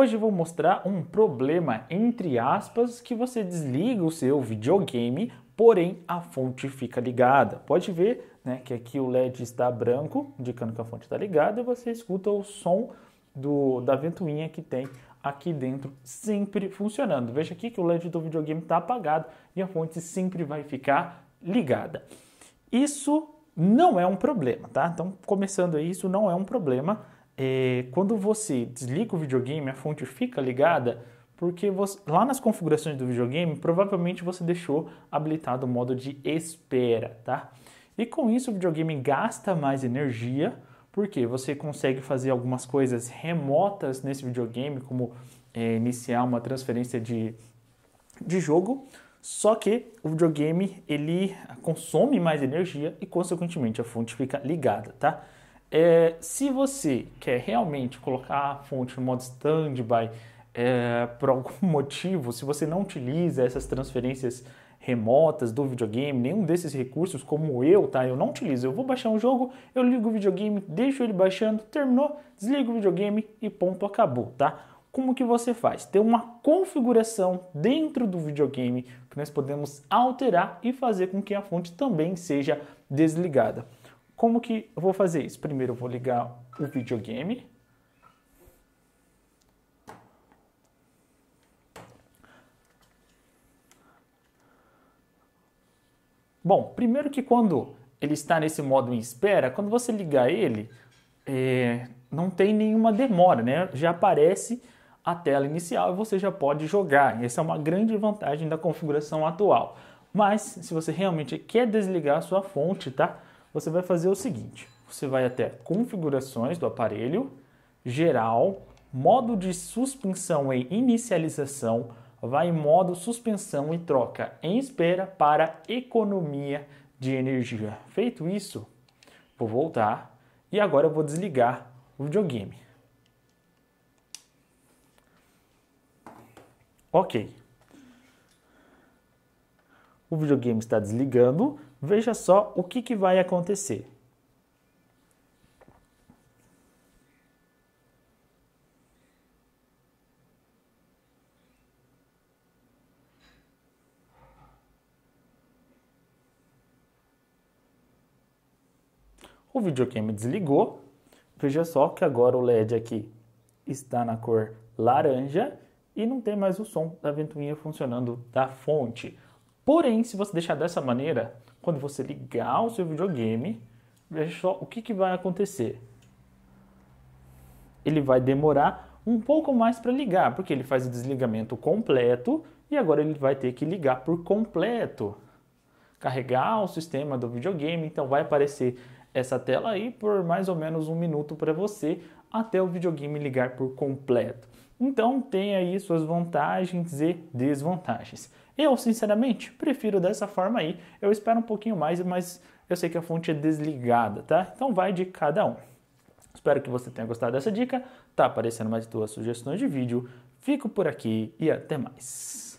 Hoje vou mostrar um problema, entre aspas, que você desliga o seu videogame, porém a fonte fica ligada. Pode ver né, que aqui o LED está branco, indicando que a fonte está ligada, e você escuta o som do, da ventoinha que tem aqui dentro sempre funcionando. Veja aqui que o LED do videogame está apagado e a fonte sempre vai ficar ligada. Isso não é um problema, tá? Então, começando aí, isso não é um problema é, quando você desliga o videogame, a fonte fica ligada, porque você, lá nas configurações do videogame, provavelmente você deixou habilitado o modo de espera, tá? E com isso o videogame gasta mais energia, porque você consegue fazer algumas coisas remotas nesse videogame, como é, iniciar uma transferência de, de jogo, só que o videogame ele consome mais energia e consequentemente a fonte fica ligada, tá? É, se você quer realmente colocar a fonte no modo standby é, por algum motivo, se você não utiliza essas transferências remotas do videogame, nenhum desses recursos como eu, tá? Eu não utilizo. Eu vou baixar um jogo, eu ligo o videogame, deixo ele baixando, terminou, desligo o videogame e ponto, acabou, tá? Como que você faz? Tem uma configuração dentro do videogame que nós podemos alterar e fazer com que a fonte também seja desligada. Como que eu vou fazer isso? Primeiro eu vou ligar o videogame. Bom, primeiro que quando ele está nesse modo em espera, quando você ligar ele, é, não tem nenhuma demora, né? Já aparece a tela inicial e você já pode jogar. Essa é uma grande vantagem da configuração atual. Mas se você realmente quer desligar a sua fonte, tá? você vai fazer o seguinte: você vai até configurações do aparelho, geral, modo de suspensão e inicialização, vai em modo suspensão e troca em espera para economia de energia. Feito isso, vou voltar e agora eu vou desligar o videogame. Ok o videogame está desligando, veja só o que, que vai acontecer. O videogame desligou. Veja só que agora o LED aqui está na cor laranja e não tem mais o som da ventoinha funcionando da fonte. Porém, se você deixar dessa maneira, quando você ligar o seu videogame, veja só o que, que vai acontecer. Ele vai demorar um pouco mais para ligar, porque ele faz o desligamento completo e agora ele vai ter que ligar por completo. Carregar o sistema do videogame, então vai aparecer essa tela aí por mais ou menos um minuto para você até o videogame ligar por completo. Então tem aí suas vantagens e desvantagens. Eu, sinceramente, prefiro dessa forma aí. Eu espero um pouquinho mais, mas eu sei que a fonte é desligada, tá? Então vai de cada um. Espero que você tenha gostado dessa dica. Tá aparecendo mais duas sugestões de vídeo. Fico por aqui e até mais.